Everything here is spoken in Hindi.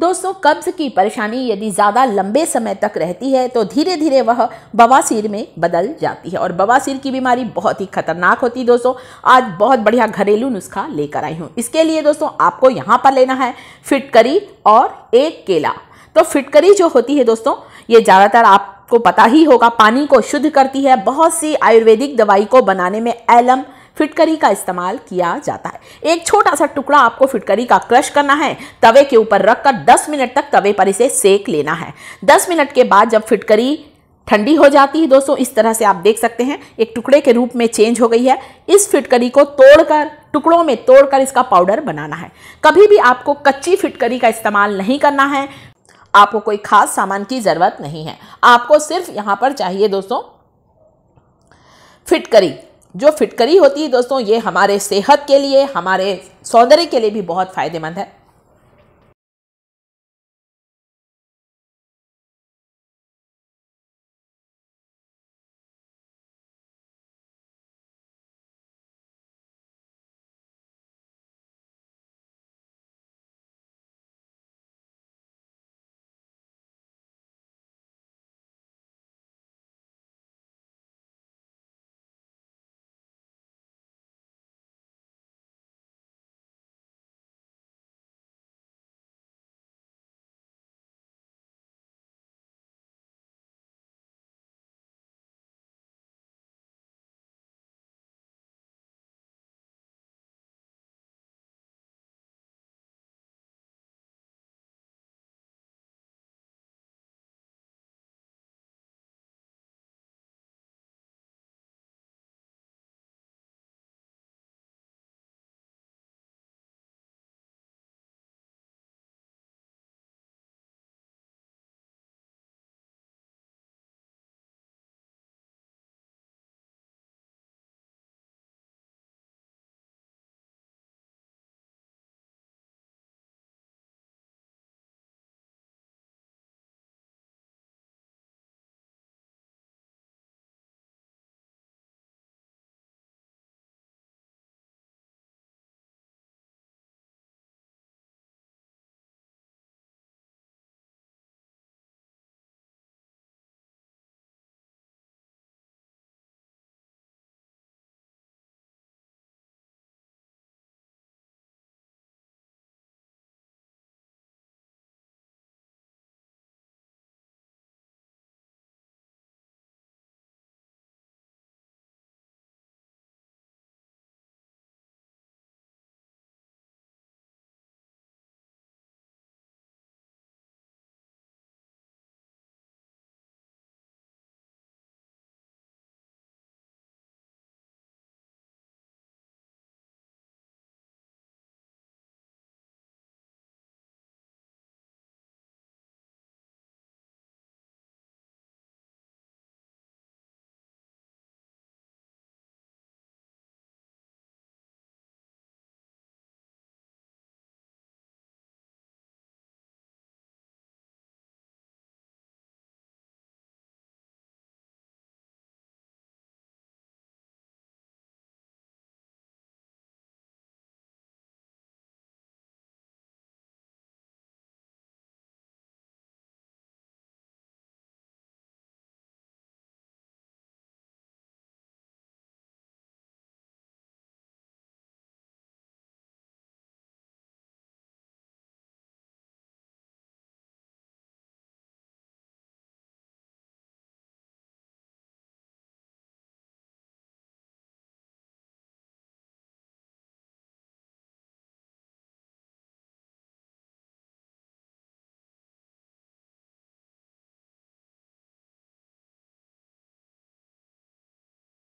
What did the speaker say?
दोस्तों कब्ज की परेशानी यदि ज़्यादा लंबे समय तक रहती है तो धीरे धीरे वह बवासीर में बदल जाती है और बवासीर की बीमारी बहुत ही खतरनाक होती है दोस्तों आज बहुत बढ़िया घरेलू नुस्खा लेकर आई हूँ इसके लिए दोस्तों आपको यहाँ पर लेना है फिटकरी और एक केला तो फिटकरी जो होती है दोस्तों ये ज़्यादातर आप आपको पता ही होगा पानी को शुद्ध करती है बहुत सी आयुर्वेदिक दवाई को बनाने में एलम फिटकरी का इस्तेमाल किया जाता है एक छोटा सा टुकड़ा आपको फिटकरी का क्रश करना है तवे के ऊपर रखकर 10 मिनट तक तवे पर इसे सेक लेना है 10 मिनट के बाद जब फिटकरी ठंडी हो जाती है दोस्तों इस तरह से आप देख सकते हैं एक टुकड़े के रूप में चेंज हो गई है इस फिटकरी को तोड़कर टुकड़ों में तोड़कर इसका पाउडर बनाना है कभी भी आपको कच्ची फिटकरी का इस्तेमाल नहीं करना है आपको कोई खास सामान की ज़रूरत नहीं है आपको सिर्फ यहाँ पर चाहिए दोस्तों फिटकरी जो फिटकरी होती है दोस्तों ये हमारे सेहत के लिए हमारे सौंदर्य के लिए भी बहुत फ़ायदेमंद है